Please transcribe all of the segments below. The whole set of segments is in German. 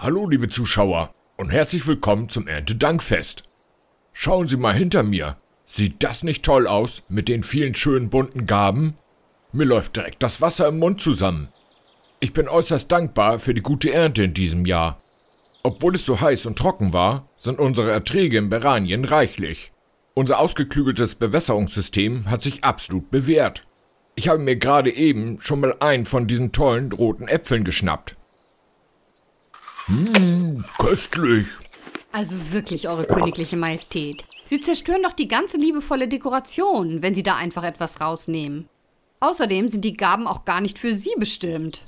Hallo liebe Zuschauer und herzlich willkommen zum Erntedankfest. Schauen Sie mal hinter mir. Sieht das nicht toll aus mit den vielen schönen bunten Gaben? Mir läuft direkt das Wasser im Mund zusammen. Ich bin äußerst dankbar für die gute Ernte in diesem Jahr. Obwohl es so heiß und trocken war, sind unsere Erträge in Beranien reichlich. Unser ausgeklügeltes Bewässerungssystem hat sich absolut bewährt. Ich habe mir gerade eben schon mal einen von diesen tollen roten Äpfeln geschnappt. Hm, köstlich. Also wirklich, Eure Königliche Majestät. Sie zerstören doch die ganze liebevolle Dekoration, wenn Sie da einfach etwas rausnehmen. Außerdem sind die Gaben auch gar nicht für Sie bestimmt.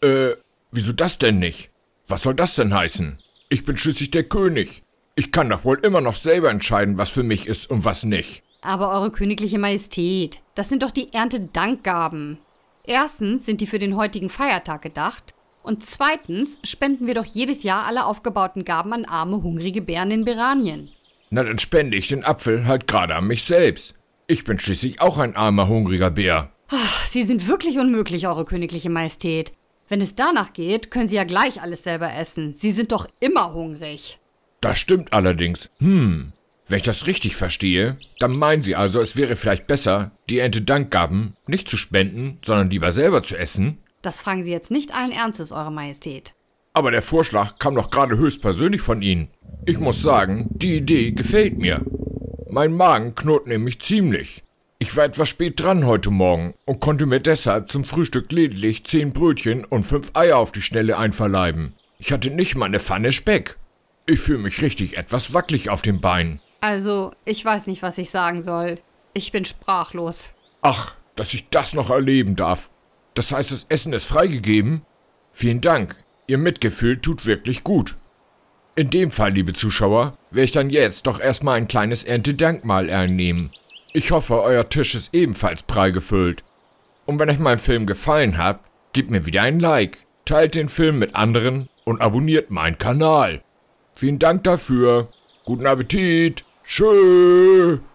Äh, wieso das denn nicht? Was soll das denn heißen? Ich bin schließlich der König. Ich kann doch wohl immer noch selber entscheiden, was für mich ist und was nicht. Aber Eure Königliche Majestät, das sind doch die Erntedankgaben. Erstens sind die für den heutigen Feiertag gedacht und zweitens spenden wir doch jedes Jahr alle aufgebauten Gaben an arme, hungrige Bären in Beranien. Na, dann spende ich den Apfel halt gerade an mich selbst. Ich bin schließlich auch ein armer, hungriger Bär. Ach, Sie sind wirklich unmöglich, Eure Königliche Majestät. Wenn es danach geht, können Sie ja gleich alles selber essen. Sie sind doch immer hungrig. Das stimmt allerdings. Hm, wenn ich das richtig verstehe, dann meinen Sie also, es wäre vielleicht besser, die Ente Dankgaben nicht zu spenden, sondern lieber selber zu essen? Das fragen Sie jetzt nicht allen Ernstes, Eure Majestät. Aber der Vorschlag kam doch gerade höchstpersönlich von Ihnen. Ich muss sagen, die Idee gefällt mir. Mein Magen knurrt nämlich ziemlich. Ich war etwas spät dran heute Morgen und konnte mir deshalb zum Frühstück lediglich zehn Brötchen und fünf Eier auf die Schnelle einverleiben. Ich hatte nicht mal eine Pfanne Speck. Ich fühle mich richtig etwas wackelig auf den Beinen. Also, ich weiß nicht, was ich sagen soll. Ich bin sprachlos. Ach, dass ich das noch erleben darf. Das heißt, das Essen ist freigegeben? Vielen Dank. Ihr Mitgefühl tut wirklich gut. In dem Fall, liebe Zuschauer, werde ich dann jetzt doch erstmal ein kleines Erntedankmal einnehmen. Ich hoffe, euer Tisch ist ebenfalls prall gefüllt. Und wenn euch mein Film gefallen hat, gebt mir wieder ein Like, teilt den Film mit anderen und abonniert meinen Kanal. Vielen Dank dafür. Guten Appetit. Tschüss.